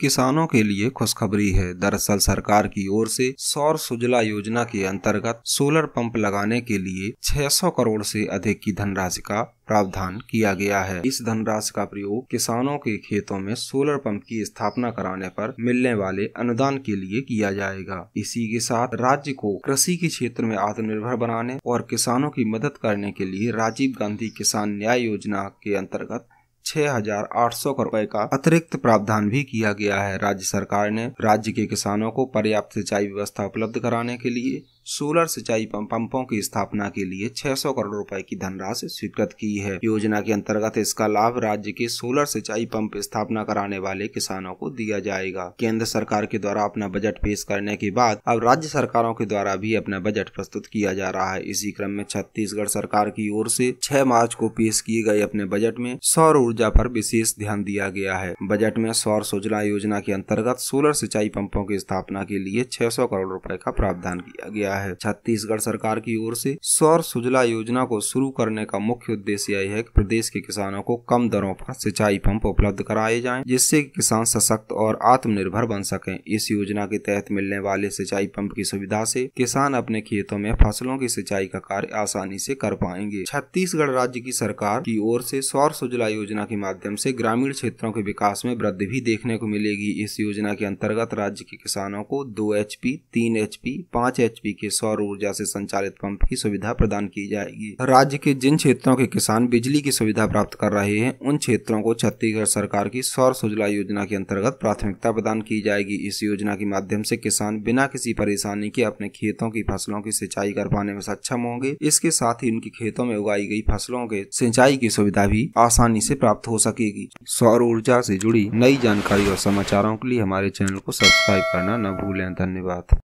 किसानों के लिए खुशखबरी है दरअसल सरकार की ओर से सौर सुजला योजना के अंतर्गत सोलर पंप लगाने के लिए 600 करोड़ से अधिक की धनराशि का प्रावधान किया गया है इस धनराशि का प्रयोग किसानों के खेतों में सोलर पंप की स्थापना कराने पर मिलने वाले अनुदान के लिए किया जाएगा इसी के साथ राज्य को कृषि के क्षेत्र में आत्मनिर्भर बनाने और किसानों की मदद करने के लिए राजीव गांधी किसान न्याय योजना के अंतर्गत छह हजार आठ सौ रुपए का अतिरिक्त प्रावधान भी किया गया है राज्य सरकार ने राज्य के किसानों को पर्याप्त सिंचाई व्यवस्था उपलब्ध कराने के लिए सोलर सिंचाई पंपों की स्थापना के लिए 600 करोड़ रुपए की धनराशि स्वीकृत की है योजना के अंतर्गत इसका लाभ राज्य के सोलर सिंचाई पंप स्थापना कराने वाले किसानों को दिया जाएगा केंद्र सरकार के द्वारा अपना बजट पेश करने के बाद अब राज्य सरकारों के द्वारा भी अपना बजट प्रस्तुत किया जा रहा है इसी क्रम में छत्तीसगढ़ सरकार की ओर ऐसी छह मार्च को पेश किए गए अपने बजट में सौर ऊर्जा पर विशेष ध्यान दिया गया है बजट में सौर सूचना योजना के अंतर्गत सोलर सिंचाई पंपों की स्थापना के लिए 600 करोड़ रुपए का प्रावधान किया गया है छत्तीसगढ़ सरकार की ओर से सौर सुजला योजना को शुरू करने का मुख्य उद्देश्य यही है कि प्रदेश के किसानों को कम दरों पर सिंचाई पंप उपलब्ध कराए जाएं जिससे किसान सशक्त और आत्मनिर्भर बन सकें इस योजना के तहत मिलने वाले सिंचाई पंप की सुविधा से किसान अपने खेतों में फसलों की सिंचाई का कार्य आसानी से कर पाएंगे छत्तीसगढ़ राज्य की सरकार की ओर से सौर सुजला योजना योजना के माध्यम से ग्रामीण क्षेत्रों के विकास में वृद्धि भी देखने को मिलेगी इस योजना के अंतर्गत राज्य के किसानों को दो एच पी तीन एच पी पाँच एच पी के सौर ऊर्जा से संचालित पंप की सुविधा प्रदान की जाएगी राज्य के जिन क्षेत्रों के किसान बिजली की सुविधा प्राप्त कर रहे हैं उन क्षेत्रों को छत्तीसगढ़ सरकार की सौर सुजला योजना के अंतर्गत प्राथमिकता प्रदान की जाएगी इस योजना के माध्यम से किसान बिना किसी परेशानी के अपने खेतों की फसलों की सिंचाई कर पाने में सक्षम होंगे इसके साथ ही उनके खेतों में उगाई गई फसलों के सिंचाई की सुविधा भी आसानी से प्राप्त प्राप्त हो सकेगी सौर ऊर्जा से जुड़ी नई जानकारी और समाचारों के लिए हमारे चैनल को सब्सक्राइब करना न भूलें धन्यवाद